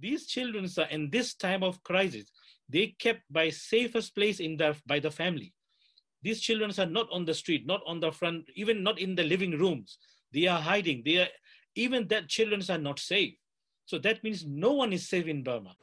these children are in this time of crisis, they kept by safest place in the, by the family. These children are not on the street, not on the front, even not in the living rooms. They are hiding. They are, even that children are not safe. So that means no one is safe in Burma.